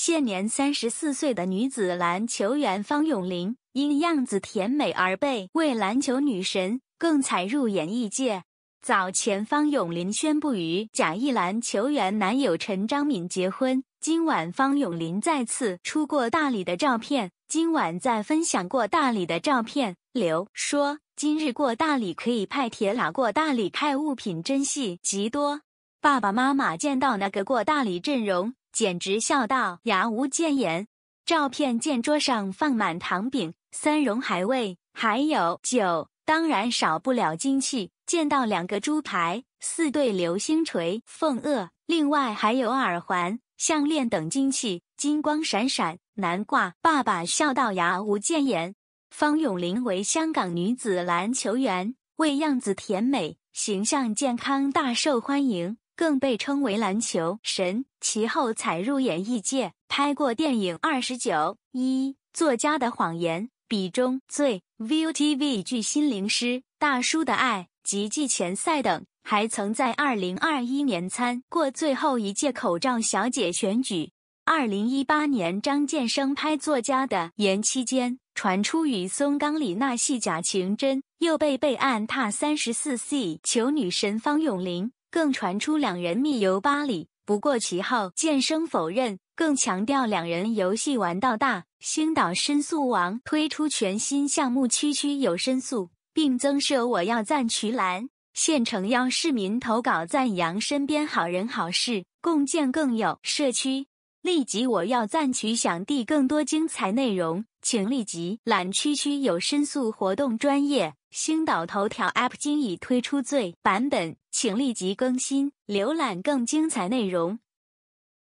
现年三十四岁的女子篮球员方永玲，因样子甜美而被为篮球女神，更踩入演艺界。早前方永玲宣布与假一篮球员男友陈张敏结婚。今晚方永玲再次出过大理的照片，今晚在分享过大理的照片，留说今日过大理可以派铁打过大理派物品真细极多。爸爸妈妈见到那个过大理阵容。简直笑到牙无见眼。照片见桌上放满糖饼、三荣海味，还有酒，当然少不了金器。见到两个猪排、四对流星锤、凤鳄，另外还有耳环、项链等金器，金光闪闪，难怪爸爸笑到牙无见眼。方永玲为香港女子篮球员，为样子甜美、形象健康大受欢迎。更被称为篮球神，其后才入演艺界，拍过电影《二十九一》《作家的谎言》《笔中最》《ViuTV 剧心灵师》《大叔的爱》及季前赛等，还曾在2021年参过最后一届口罩小姐选举。2018年，张建生拍《作家》的言》期间，传出与松冈李奈戏假情真，又被备案踏 34C 求女神方咏琳。更传出两人密游巴黎，不过其后剑声否认，更强调两人游戏玩到大。星岛申诉王推出全新项目“区区有申诉”，并增设“我要赞取栏”，现诚邀市民投稿赞扬身边好人好事，共建更有社区。立即“我要赞取”想递更多精彩内容。请立即懒区区有申诉活动，专业星岛头条 App 今已推出最版本，请立即更新，浏览更精彩内容。